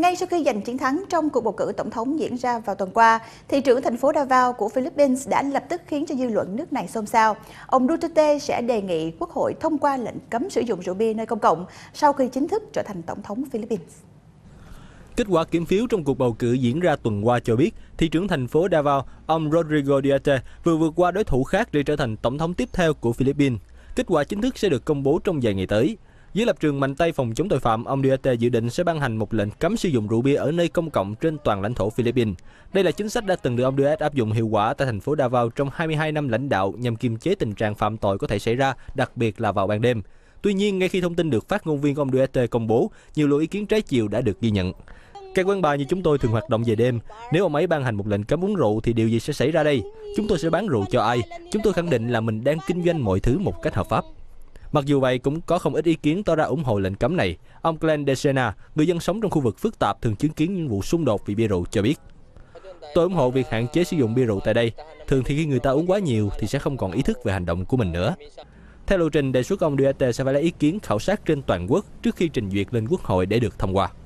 Ngay sau khi giành chiến thắng trong cuộc bầu cử tổng thống diễn ra vào tuần qua, thị trưởng thành phố Davao của Philippines đã lập tức khiến cho dư luận nước này xôn xao. Ông Duterte sẽ đề nghị Quốc hội thông qua lệnh cấm sử dụng rượu bia nơi công cộng sau khi chính thức trở thành tổng thống Philippines. Kết quả kiểm phiếu trong cuộc bầu cử diễn ra tuần qua cho biết, thị trưởng thành phố Davao, ông Rodrigo Duterte vừa vượt qua đối thủ khác để trở thành tổng thống tiếp theo của Philippines. Kết quả chính thức sẽ được công bố trong vài ngày tới. Dưới lập trường mạnh tay phòng chống tội phạm, ông Duterte dự định sẽ ban hành một lệnh cấm sử dụng rượu bia ở nơi công cộng trên toàn lãnh thổ Philippines. Đây là chính sách đã từng được ông Duterte áp dụng hiệu quả tại thành phố Davao trong 22 năm lãnh đạo nhằm kiềm chế tình trạng phạm tội có thể xảy ra, đặc biệt là vào ban đêm. Tuy nhiên, ngay khi thông tin được phát ngôn viên ông Duterte công bố, nhiều luồng ý kiến trái chiều đã được ghi nhận. Các quán bar như chúng tôi thường hoạt động về đêm. Nếu ông ấy ban hành một lệnh cấm uống rượu thì điều gì sẽ xảy ra đây? Chúng tôi sẽ bán rượu cho ai? Chúng tôi khẳng định là mình đang kinh doanh mọi thứ một cách hợp pháp. Mặc dù vậy, cũng có không ít ý kiến tỏ ra ủng hộ lệnh cấm này. Ông Glenn DeSena, người dân sống trong khu vực phức tạp thường chứng kiến những vụ xung đột vì bia rượu cho biết. Tôi ủng hộ việc hạn chế sử dụng bia rượu tại đây. Thường thì khi người ta uống quá nhiều thì sẽ không còn ý thức về hành động của mình nữa. Theo lộ trình, đề xuất ông Duterte sẽ phải lấy ý kiến khảo sát trên toàn quốc trước khi trình duyệt lên quốc hội để được thông qua.